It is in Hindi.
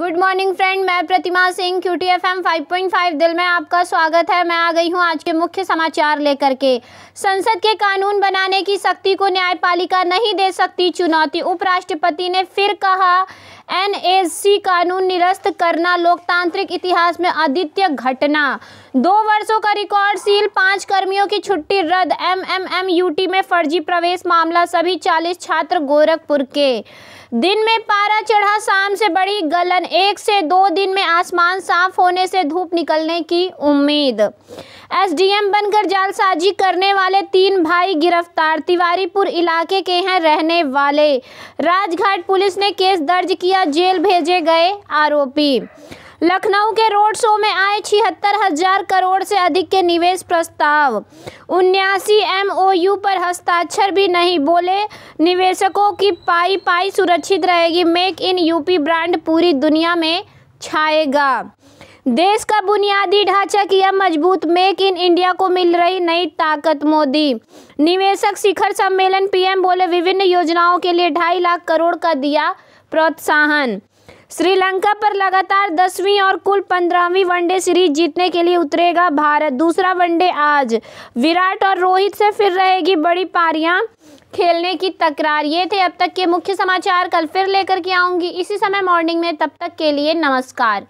गुड मॉर्निंग फ्रेंड मैं Pratima Singh Q T F M five point five दिल में आपका स्वागत है मैं आ गई हूं आज के मुख्य समाचार लेकर के संसद के कानून बनाने की शक्ति को न्यायपालिका नहीं दे सकती चुनौती उपराष्ट्रपति ने फिर कहा एन कानून निरस्त करना लोकतांत्रिक इतिहास में अद्वितीय घटना दो वर्षों का रिकॉर्ड सील पांच कर्मियों की छुट्टी रद्द M M M U T में फर्जी प्रवेश मामला सभी चालीस छात्र गोरखपुर के दिन में पारा चढ़ा सबसे बड़ी गलन एक से दो दिन में आसमान साफ होने से धूप निकलने की उम्मीद एसडीएम बनकर जालसाजी करने वाले तीन भाई गिरफ्तार तिवारीपुर इलाके के हैं रहने वाले राजघाट पुलिस ने केस दर्ज किया जेल भेजे गए आरोपी लखनऊ के रोड शो में आए छिहत्तर हजार करोड़ से अधिक के निवेश प्रस्ताव उन्यासी एम पर हस्ताक्षर भी नहीं बोले निवेशकों की पाई पाई सुरक्षित रहेगी मेक इन यूपी ब्रांड पूरी दुनिया में छाएगा देश का बुनियादी ढांचा किया मजबूत मेक इन इंडिया को मिल रही नई ताकत मोदी निवेशक शिखर सम्मेलन पीएम बोले विभिन्न योजनाओं के लिए ढाई लाख करोड़ का दिया प्रोत्साहन श्रीलंका पर लगातार दसवीं और कुल पंद्रहवीं वनडे सीरीज जीतने के लिए उतरेगा भारत दूसरा वनडे आज विराट और रोहित से फिर रहेगी बड़ी पारियां खेलने की तकरार ये थे अब तक के मुख्य समाचार कल फिर लेकर के आऊँगी इसी समय मॉर्निंग में तब तक के लिए नमस्कार